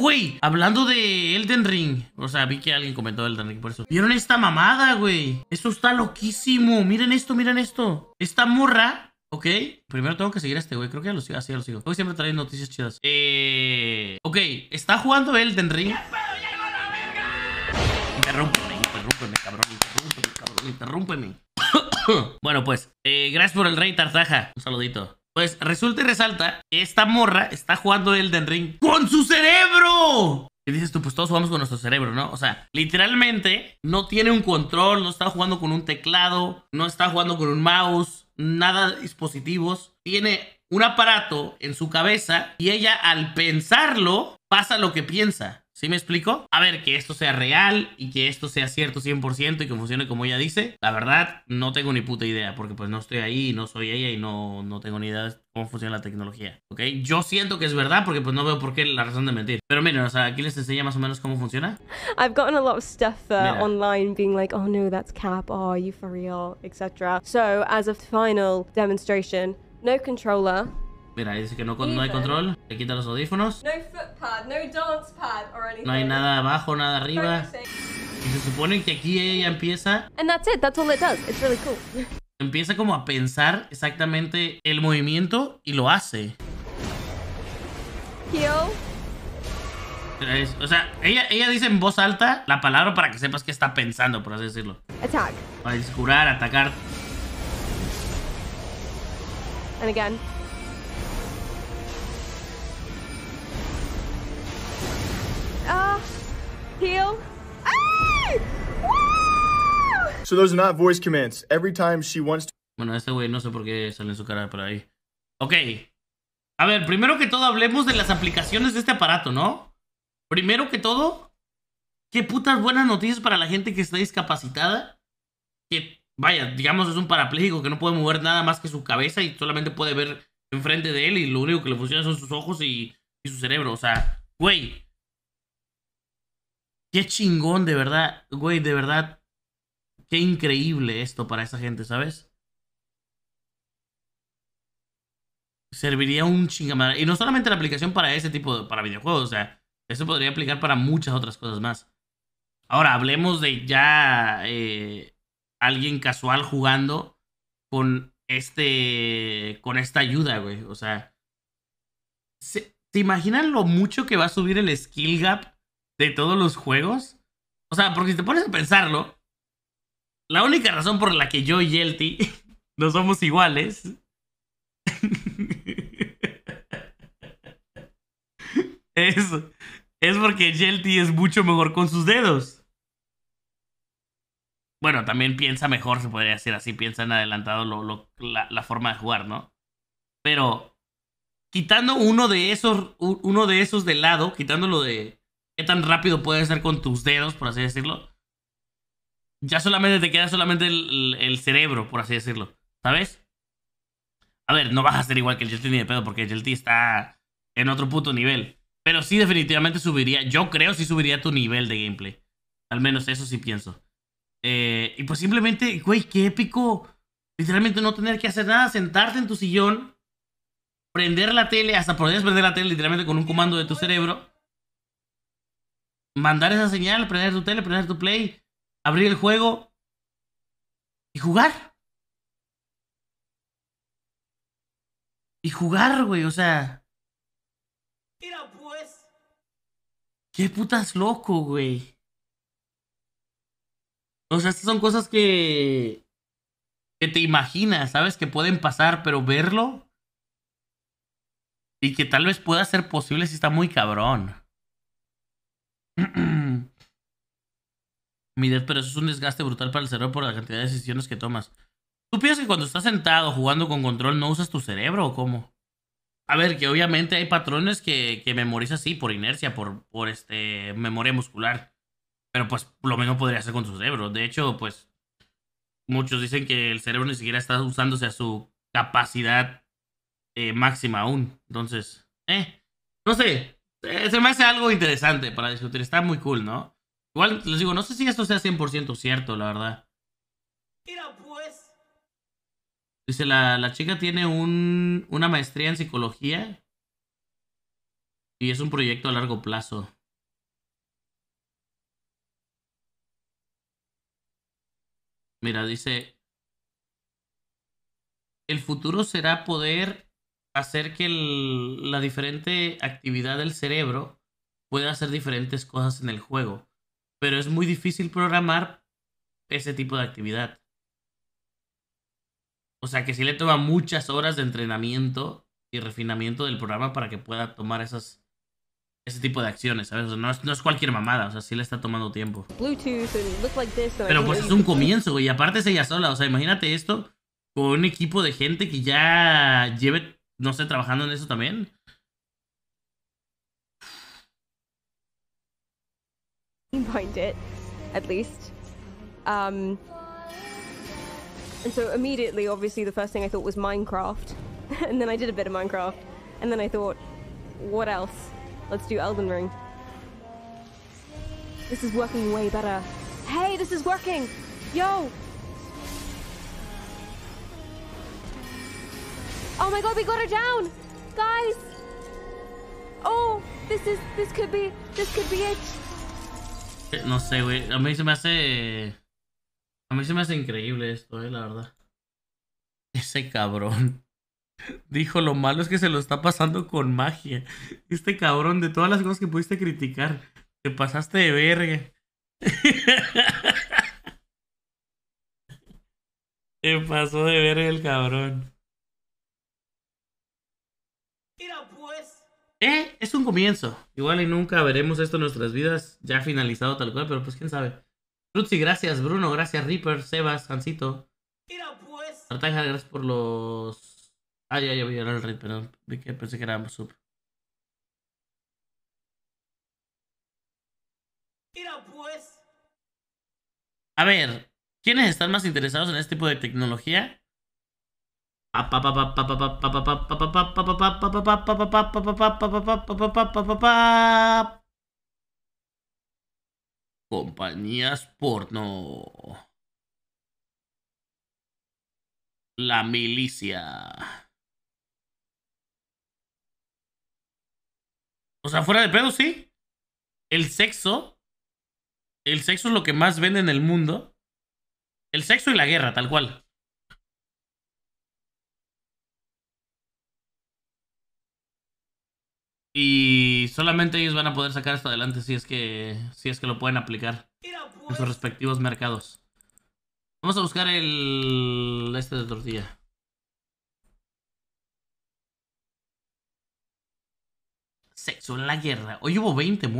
güey, hablando de Elden Ring. O sea, vi que alguien comentó Elden Ring por eso. ¿Vieron esta mamada, güey? Esto está loquísimo. Miren esto, miren esto. Esta morra ¿Ok? Primero tengo que seguir a este güey. Creo que ya lo sigo. Así ya lo sigo. Hoy siempre trae noticias chidas. Eh... Ok, está jugando Elden Ring. Interrúmpeme, interrúmpeme, cabrón. Interrúmpeme, cabrón. Interrúmpeme. bueno, pues. Eh, gracias por el rey, Tarzaja Un saludito. Pues resulta y resalta que esta morra está jugando Elden Ring con su cerebro. Y dices tú, pues todos jugamos con nuestro cerebro, ¿no? O sea, literalmente no tiene un control, no está jugando con un teclado, no está jugando con un mouse, nada de dispositivos. Tiene un aparato en su cabeza y ella al pensarlo pasa lo que piensa. ¿Sí me explico? A ver, que esto sea real y que esto sea cierto 100% y que funcione como ella dice. La verdad, no tengo ni puta idea porque pues no estoy ahí, no soy ella y no, no tengo ni idea de cómo funciona la tecnología. ¿Ok? Yo siento que es verdad porque pues no veo por qué la razón de mentir. Pero miren, aquí les enseña más o menos cómo funciona. I've gotten a lot of stuff uh, online being like, oh no, that's cap, oh, you for real, etc. So, as a final demonstration... No controller. Mira, dice que no, hay control. Le quita los audífonos. No no dance pad or anything. No hay nada abajo, nada arriba. Y se supone que aquí ella empieza. And that's it, that's it does. It's really cool. Empieza como a pensar exactamente el movimiento y lo hace. O sea, ella, ella dice en voz alta la palabra para que sepas que está pensando, por así decirlo. Attack. Para curar, atacar and again. Ah, so those are not voice commands. Every time she wants to... Bueno, ese güey no sé por qué sale en su cara por ahí. Ok. A ver, primero que todo hablemos de las aplicaciones de este aparato, ¿no? Primero que todo, qué putas buenas noticias para la gente que está discapacitada. Que vaya, digamos, es un parapléjico que no puede mover nada más que su cabeza y solamente puede ver enfrente de él y lo único que le funciona son sus ojos y, su cerebro. O sea, güey. Qué chingón, de verdad, güey, de verdad. Qué increíble esto para esa gente, ¿sabes? Serviría un chingamadre. Y no solamente la aplicación para ese tipo de, para videojuegos, o sea, eso podría aplicar para muchas otras cosas más. Ahora, hablemos de ya eh, alguien casual jugando con este con esta ayuda, güey. O sea, ¿te imaginas lo mucho que va a subir el skill gap de todos los juegos? O sea, porque si te pones a pensarlo, la única razón por la que yo y Yelty no somos iguales es, es porque Yelty es mucho mejor con sus dedos. Bueno, también piensa mejor, se podría decir así, piensa en adelantado la, forma de jugar, ¿no? Pero quitando uno de esos, uno de esos de lado, quitándolo de qué tan rápido puedes ser con tus dedos, por así decirlo, ya solamente te queda solamente el, cerebro, por así decirlo, ¿sabes? A ver, no vas a ser igual que el Jelty ni de pedo, porque el Jelty está en otro puto nivel. Pero sí, definitivamente subiría. Yo creo sí subiría tu nivel de gameplay. Al menos eso sí pienso. Eh, y pues simplemente, güey, qué épico. Literalmente no tener que hacer nada, sentarte en tu sillón, prender la tele, hasta podrías prender la tele literalmente con un comando de tu cerebro. Mandar esa señal, prender tu tele, prender tu play, abrir el juego y jugar. Y jugar, güey, o sea. Mira, pues. Qué putas loco, güey. O sea, estas son cosas que, que te imaginas, ¿sabes? Que pueden pasar, pero verlo y que tal vez pueda ser posible si está muy cabrón. Mi pero eso es un desgaste brutal para el cerebro por la cantidad de decisiones que tomas. ¿Tú piensas que cuando estás sentado jugando con control no usas tu cerebro o cómo? A ver, que obviamente hay patrones que, que memorizas, sí, por inercia, por, por este, memoria muscular. Pero pues lo menos podría hacer con su cerebro. De hecho, pues muchos dicen que el cerebro ni siquiera está usándose a su capacidad eh, máxima aún. Entonces, eh, no sé, eh, se me hace algo interesante para discutir. Está muy cool, ¿no? Igual les digo, no sé si esto sea 100% cierto, la verdad. Mira, pues. Dice, la, la chica tiene un, una maestría en psicología y es un proyecto a largo plazo. Mira, dice, el futuro será poder hacer que la diferente actividad del cerebro pueda hacer diferentes cosas en el juego, pero es muy difícil programar ese tipo de actividad. O sea que sí le toma muchas horas de entrenamiento y refinamiento del programa para que pueda tomar esas ese tipo de acciones, ¿sabes? O sea, no, es, no, es, cualquier mamada, o sea, sí le está tomando tiempo. Pero pues es un comienzo, güey. Y aparte es ella sola, o sea, imagínate esto con un equipo de gente que ya lleve, no sé, trabajando en eso también. Behind it, at least. Um, and so immediately, obviously, the first thing I thought was Minecraft, and then I did a bit of Minecraft, and then I thought, what else? Let's do Elden Ring. This is working way better. Hey, this is working! Yo! Oh my god, we got her down! Guys! Oh, this is, this could be, this could be it. No sé, güey. A mí se me hace... A mí se me hace increíble esto, eh, la verdad. Ese cabrón. Dijo, lo malo es que se lo está pasando con magia. Este cabrón, de todas las cosas que pudiste criticar, te pasaste de verga. te pasó de verga el cabrón. Pues. Eh, es un comienzo. Igual y nunca veremos esto en nuestras vidas, ya finalizado tal cual, pero pues quién sabe. Rutsi, gracias, Bruno, gracias, Reaper, Sebas, Hansito. pues. gracias por los Ah, ya, ya voy el raid, perdón. pensé que era sub. A ver, ¿quiénes están más interesados en este tipo de tecnología? Compañías porno. La milicia. O sea, fuera de pedo, sí. El sexo. El sexo es lo que más vende en el mundo. El sexo y la guerra, tal cual. Y solamente ellos van a poder sacar esto adelante si es que, si es que lo pueden aplicar en sus respectivos mercados. Vamos a buscar el este de tortilla. Sexo en la guerra. Hoy hubo 20 muertos.